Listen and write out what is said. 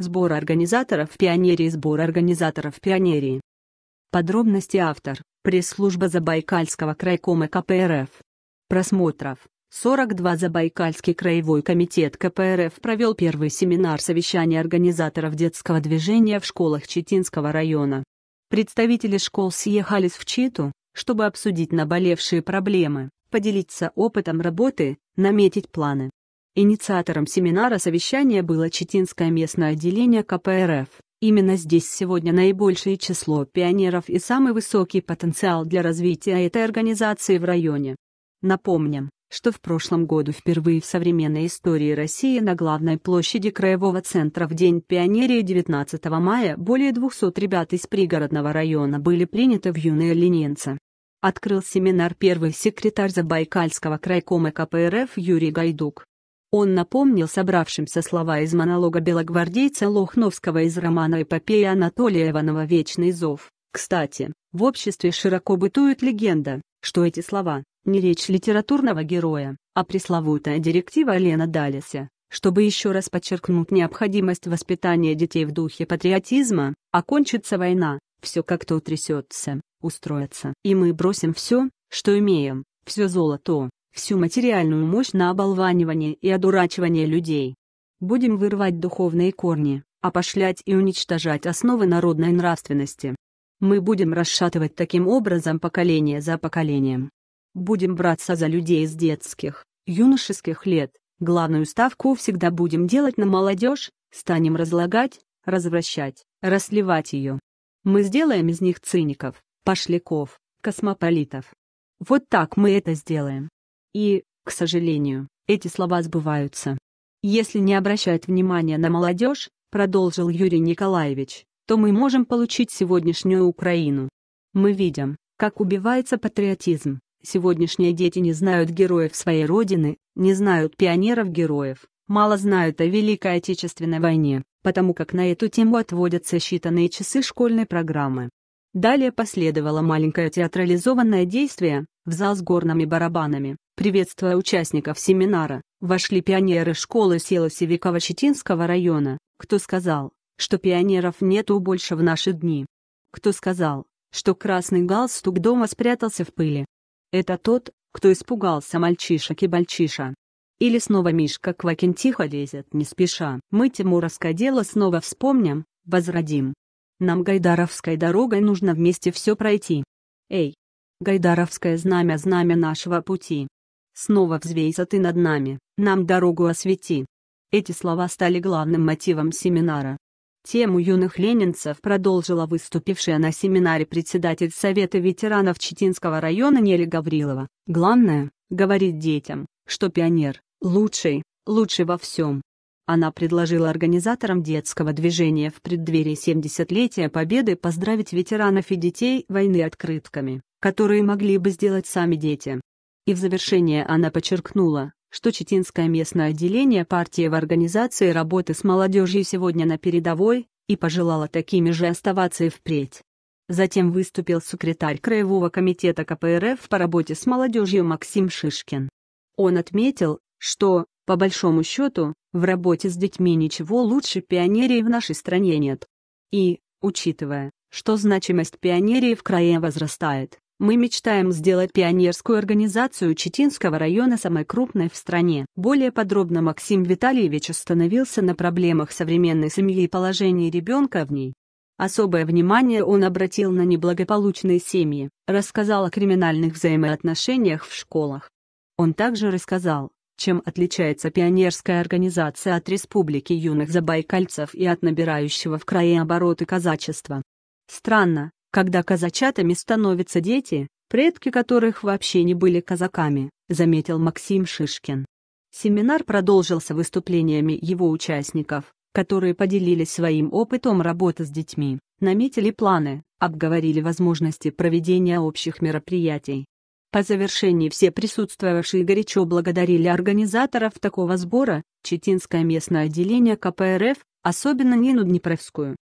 Сбор организаторов пионерии Сбор организаторов пионерии Подробности автор, пресс-служба Забайкальского крайкома КПРФ. Просмотров. 42 Забайкальский краевой комитет КПРФ провел первый семинар совещания организаторов детского движения в школах Читинского района. Представители школ съехались в Читу, чтобы обсудить наболевшие проблемы, поделиться опытом работы, наметить планы. Инициатором семинара совещания было Читинское местное отделение КПРФ. Именно здесь сегодня наибольшее число пионеров и самый высокий потенциал для развития этой организации в районе. Напомним, что в прошлом году впервые в современной истории России на главной площади Краевого центра в День пионерии 19 мая более 200 ребят из пригородного района были приняты в юные ленинцы. Открыл семинар первый секретарь Забайкальского крайкома КПРФ Юрий Гайдук. Он напомнил собравшимся слова из монолога белогвардейца Лохновского из романа эпопеи Анатолия Иванова «Вечный зов». Кстати, в обществе широко бытует легенда, что эти слова – не речь литературного героя, а пресловутая директива Лена Далиса. Чтобы еще раз подчеркнуть необходимость воспитания детей в духе патриотизма, окончится война, все как-то утрясется, устроится. И мы бросим все, что имеем, все золото, всю материальную мощь на оболванивание и одурачивание людей. Будем вырывать духовные корни, опошлять и уничтожать основы народной нравственности. Мы будем расшатывать таким образом поколение за поколением. Будем браться за людей с детских, юношеских лет, главную ставку всегда будем делать на молодежь, станем разлагать, развращать, расливать ее. Мы сделаем из них циников, пошляков, космополитов. Вот так мы это сделаем. И, к сожалению, эти слова сбываются. Если не обращать внимания на молодежь, продолжил Юрий Николаевич, то мы можем получить сегодняшнюю Украину. Мы видим, как убивается патриотизм. Сегодняшние дети не знают героев своей родины, не знают пионеров-героев, мало знают о Великой Отечественной войне, потому как на эту тему отводятся считанные часы школьной программы. Далее последовало маленькое театрализованное действие, в зал с горными барабанами, приветствуя участников семинара, вошли пионеры школы села Севиково-Щетинского района. Кто сказал, что пионеров нету больше в наши дни? Кто сказал, что красный галстук дома спрятался в пыли? Это тот, кто испугался мальчишек и бальчиша. Или снова Мишка Квакин тихо лезет, не спеша. Мы Тимуровское дело снова вспомним, возродим. Нам Гайдаровской дорогой нужно вместе все пройти. Эй, Гайдаровское знамя знамя нашего пути. Снова взвейся ты над нами, нам дорогу освети. Эти слова стали главным мотивом семинара. Тему юных ленинцев продолжила выступившая на семинаре председатель Совета ветеранов Читинского района Нелли Гаврилова. Главное, говорит детям, что пионер – лучший, лучший во всем. Она предложила организаторам детского движения в преддверии 70-летия Победы поздравить ветеранов и детей войны открытками которые могли бы сделать сами дети. И в завершение она подчеркнула, что Читинское местное отделение партии в организации работы с молодежью сегодня на передовой, и пожелала такими же оставаться и впредь. Затем выступил секретарь Краевого комитета КПРФ по работе с молодежью Максим Шишкин. Он отметил, что, по большому счету, в работе с детьми ничего лучше пионерии в нашей стране нет. И, учитывая, что значимость пионерии в крае возрастает, мы мечтаем сделать пионерскую организацию Читинского района самой крупной в стране. Более подробно Максим Витальевич остановился на проблемах современной семьи и положении ребенка в ней. Особое внимание он обратил на неблагополучные семьи, рассказал о криминальных взаимоотношениях в школах. Он также рассказал, чем отличается пионерская организация от Республики юных забайкальцев и от набирающего в крае обороты казачества. Странно, когда казачатами становятся дети, предки которых вообще не были казаками, заметил Максим Шишкин. Семинар продолжился выступлениями его участников, которые поделились своим опытом работы с детьми, наметили планы, обговорили возможности проведения общих мероприятий. По завершении все присутствовавшие горячо благодарили организаторов такого сбора, Четинское местное отделение КПРФ, особенно Нину Днепровскую,